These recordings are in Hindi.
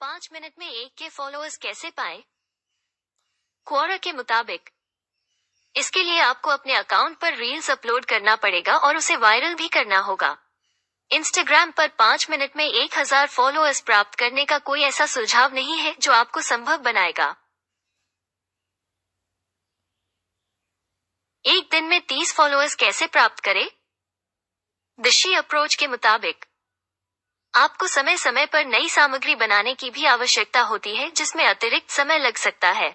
पांच मिनट में एक के फॉलोअर्स कैसे पाए क्वारा के मुताबिक इसके लिए आपको अपने अकाउंट पर रील्स अपलोड करना पड़ेगा और उसे वायरल भी करना होगा इंस्टाग्राम पर पांच मिनट में एक हजार फॉलोअर्स प्राप्त करने का कोई ऐसा सुझाव नहीं है जो आपको संभव बनाएगा एक दिन में तीस फॉलोअर्स कैसे प्राप्त करें दिशी अप्रोच के मुताबिक आपको समय समय पर नई सामग्री बनाने की भी आवश्यकता होती है जिसमें अतिरिक्त समय लग सकता है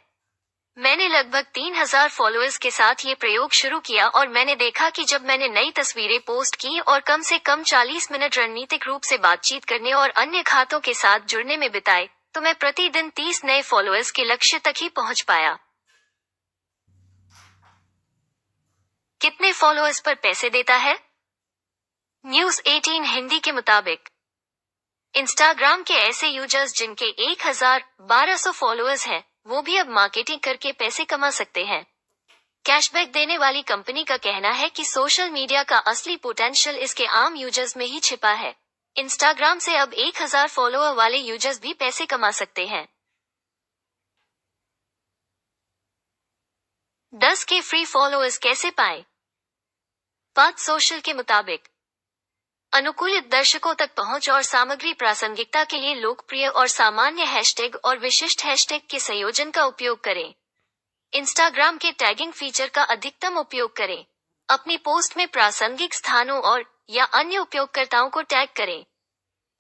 मैंने लगभग तीन हजार फॉलोअर्स के साथ ये प्रयोग शुरू किया और मैंने देखा कि जब मैंने नई तस्वीरें पोस्ट की और कम से कम 40 मिनट रणनीतिक रूप से बातचीत करने और अन्य खातों के साथ जुड़ने में बिताए तो मैं प्रतिदिन 30 नए फॉलोअर्स के लक्ष्य तक ही पहुंच पाया कितने फॉलोअर्स पर पैसे देता है न्यूज 18 हिंदी के मुताबिक इंस्टाग्राम के ऐसे यूजर्स जिनके एक हजार बारह सौ फॉलोअर्स है वो भी अब मार्केटिंग करके पैसे कमा सकते हैं कैशबैक देने वाली कंपनी का कहना है कि सोशल मीडिया का असली पोटेंशियल इसके आम यूजर्स में ही छिपा है इंस्टाग्राम से अब 1000 फॉलोअर वाले यूजर्स भी पैसे कमा सकते हैं 10 के फ्री फॉलोअर्स कैसे पाए पाथ सोशल के मुताबिक अनुकूलित दर्शकों तक पहुंच और सामग्री प्रासंगिकता के लिए लोकप्रिय और सामान्य हैशटैग और विशिष्ट हैशटैग के संयोजन का उपयोग करें इंस्टाग्राम के टैगिंग फीचर का अधिकतम उपयोग करें अपनी पोस्ट में प्रासंगिक स्थानों और या अन्य उपयोगकर्ताओं को टैग करें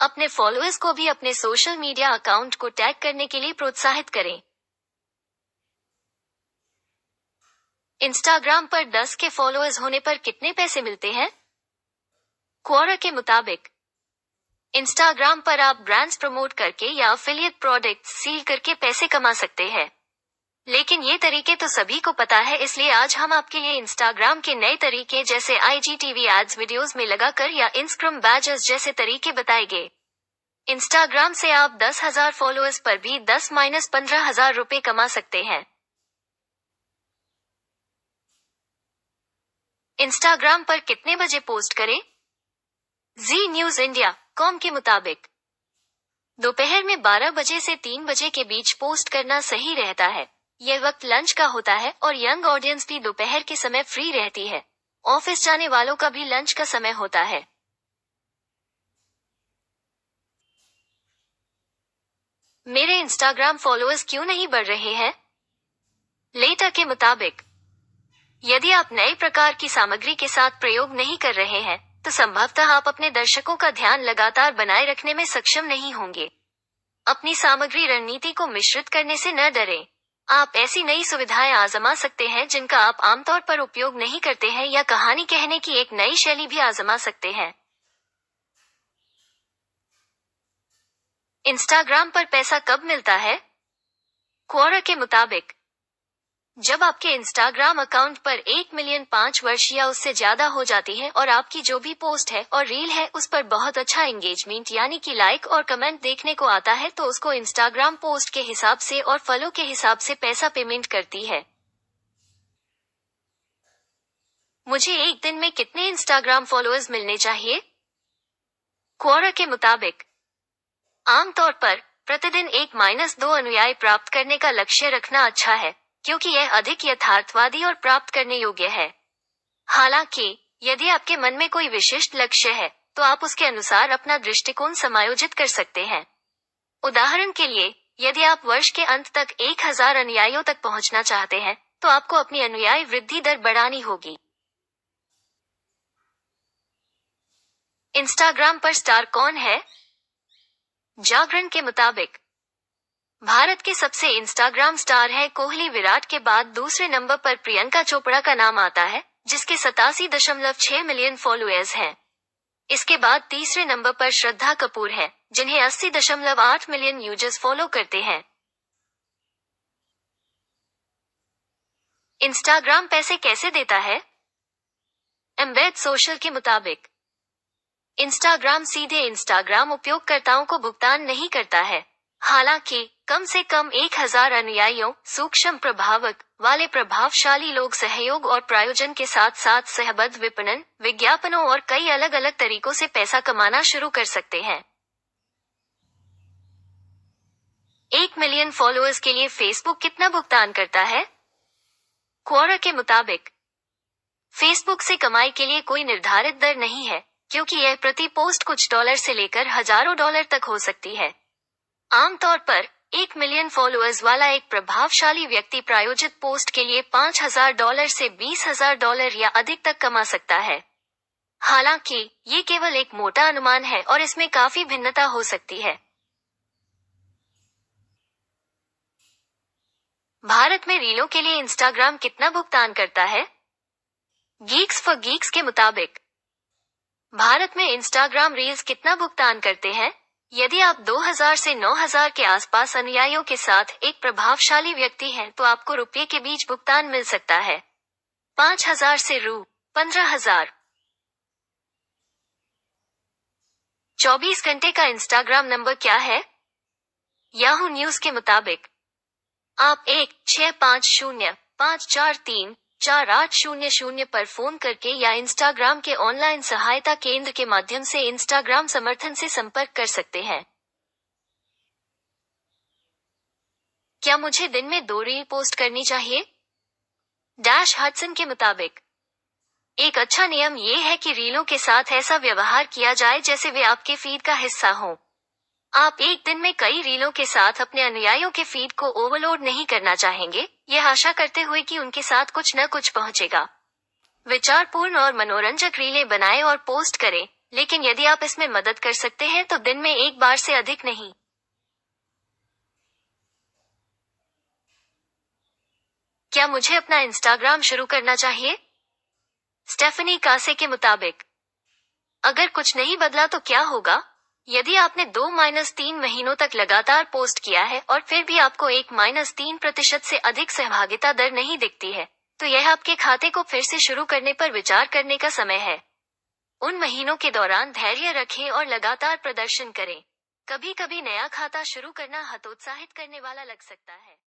अपने फॉलोअर्स को भी अपने सोशल मीडिया अकाउंट को टैग करने के लिए प्रोत्साहित करें इंस्टाग्राम पर 10 के फॉलोअर्स होने पर कितने पैसे मिलते हैं क्वारा के मुताबिक इंस्टाग्राम पर आप ब्रांड्स प्रमोट करके या अफिलियत प्रोडक्ट सील करके पैसे कमा सकते हैं लेकिन ये तरीके तो सभी को पता है इसलिए आज हम आपके लिए इंस्टाग्राम के नए तरीके जैसे टीवी एड्स वीडियो में लगाकर या इंस्क्रम बैजेस जैसे तरीके बताएंगे इंस्टाग्राम से आप दस हजार फॉलोअर्स पर भी दस माइनस पंद्रह हजार रूपए कमा सकते हैं इंस्टाग्राम पर कितने बजे पोस्ट करें जी न्यूज इंडिया कॉम के मुताबिक दोपहर में 12 बजे से 3 बजे के बीच पोस्ट करना सही रहता है यह वक्त लंच का होता है और यंग ऑडियंस भी दोपहर के समय फ्री रहती है ऑफिस जाने वालों का भी लंच का समय होता है मेरे इंस्टाग्राम फॉलोअर्स क्यों नहीं बढ़ रहे हैं लेटर के मुताबिक यदि आप नए प्रकार की सामग्री के साथ प्रयोग नहीं कर रहे हैं तो संभवतः आप अपने दर्शकों का ध्यान लगातार बनाए रखने में सक्षम नहीं होंगे अपनी सामग्री रणनीति को मिश्रित करने से न डरे आप ऐसी नई सुविधाएं आजमा सकते हैं जिनका आप आमतौर पर उपयोग नहीं करते हैं या कहानी कहने की एक नई शैली भी आजमा सकते हैं इंस्टाग्राम पर पैसा कब मिलता है क्वारा के मुताबिक जब आपके इंस्टाग्राम अकाउंट पर एक मिलियन पाँच वर्ष या उससे ज्यादा हो जाती है और आपकी जो भी पोस्ट है और रील है उस पर बहुत अच्छा एंगेजमेंट यानी कि लाइक और कमेंट देखने को आता है तो उसको इंस्टाग्राम पोस्ट के हिसाब से और फॉलो के हिसाब से पैसा पेमेंट करती है मुझे एक दिन में कितने इंस्टाग्राम फॉलोअर्स मिलने चाहिए क्वारा के मुताबिक आमतौर पर प्रतिदिन एक माइनस दो अनुयायी प्राप्त करने का लक्ष्य रखना अच्छा है क्योंकि यह अधिक यथार्थवादी और प्राप्त करने योग्य है हालांकि यदि आपके मन में कोई विशिष्ट लक्ष्य है तो आप उसके अनुसार अपना दृष्टिकोण समायोजित कर सकते हैं उदाहरण के लिए यदि आप वर्ष के अंत तक एक हजार अनुयायियों तक पहुंचना चाहते हैं तो आपको अपनी अनुयायी वृद्धि दर बढ़ानी होगी इंस्टाग्राम पर स्टार कौन है जागरण के मुताबिक भारत के सबसे इंस्टाग्राम स्टार है कोहली विराट के बाद दूसरे नंबर पर प्रियंका चोपड़ा का नाम आता है जिसके सतासी दशमलव छह मिलियन फॉलोअर्स हैं। इसके बाद तीसरे नंबर पर श्रद्धा कपूर है जिन्हें अस्सी दशमलव आठ मिलियन यूजर्स फॉलो करते हैं इंस्टाग्राम पैसे कैसे देता है एम्बेड सोशल के मुताबिक इंस्टाग्राम सीधे इंस्टाग्राम उपयोगकर्ताओं को भुगतान नहीं करता है हालांकि कम से कम एक हजार अनुयायियों सूक्ष्म प्रभावक वाले प्रभावशाली लोग सहयोग और प्रायोजन के साथ साथ सहबद्ध विपणन विज्ञापनों और कई अलग अलग तरीकों से पैसा कमाना शुरू कर सकते हैं एक मिलियन फॉलोअर्स के लिए फेसबुक कितना भुगतान करता है क्वारा के मुताबिक फेसबुक से कमाई के लिए कोई निर्धारित दर नहीं है क्योंकि यह प्रति पोस्ट कुछ डॉलर से लेकर हजारों डॉलर तक हो सकती है आमतौर पर एक मिलियन फॉलोअर्स वाला एक प्रभावशाली व्यक्ति प्रायोजित पोस्ट के लिए पाँच हजार डॉलर से बीस हजार डॉलर या अधिक तक कमा सकता है हालांकि ये केवल एक मोटा अनुमान है और इसमें काफी भिन्नता हो सकती है भारत में रीलों के लिए इंस्टाग्राम कितना भुगतान करता है गीक्स फॉर गीक्स के मुताबिक भारत में इंस्टाग्राम रील्स कितना भुगतान करते हैं यदि आप 2000 से 9000 के आसपास अनुयायियों के साथ एक प्रभावशाली व्यक्ति हैं तो आपको रुपये के बीच भुगतान मिल सकता है 5000 से रू पंद्रह हजार चौबीस घंटे का इंस्टाग्राम नंबर क्या है याहू न्यूज के मुताबिक आप एक छह पाँच शून्य पाँच चार तीन चार आठ शून्य शून्य पर फोन करके या इंस्टाग्राम के ऑनलाइन सहायता केंद्र के माध्यम से इंस्टाग्राम समर्थन से संपर्क कर सकते हैं क्या मुझे दिन में दो रील पोस्ट करनी चाहिए डैश हटसन के मुताबिक एक अच्छा नियम ये है कि रीलों के साथ ऐसा व्यवहार किया जाए जैसे वे आपके फीड का हिस्सा हों। आप एक दिन में कई रीलों के साथ अपने अनुयायियों के फीड को ओवरलोड नहीं करना चाहेंगे यह आशा करते हुए कि उनके साथ कुछ न कुछ पहुंचेगा विचारपूर्ण और मनोरंजक रीलें बनाएं और पोस्ट करें लेकिन यदि आप इसमें मदद कर सकते हैं तो दिन में एक बार से अधिक नहीं क्या मुझे अपना इंस्टाग्राम शुरू करना चाहिए स्टेफनी कासे के मुताबिक अगर कुछ नहीं बदला तो क्या होगा यदि आपने दो माइनस तीन महीनों तक लगातार पोस्ट किया है और फिर भी आपको एक माइनस तीन प्रतिशत ऐसी अधिक सहभागिता दर नहीं दिखती है तो यह आपके खाते को फिर से शुरू करने पर विचार करने का समय है उन महीनों के दौरान धैर्य रखें और लगातार प्रदर्शन करें कभी कभी नया खाता शुरू करना हतोत्साहित करने वाला लग सकता है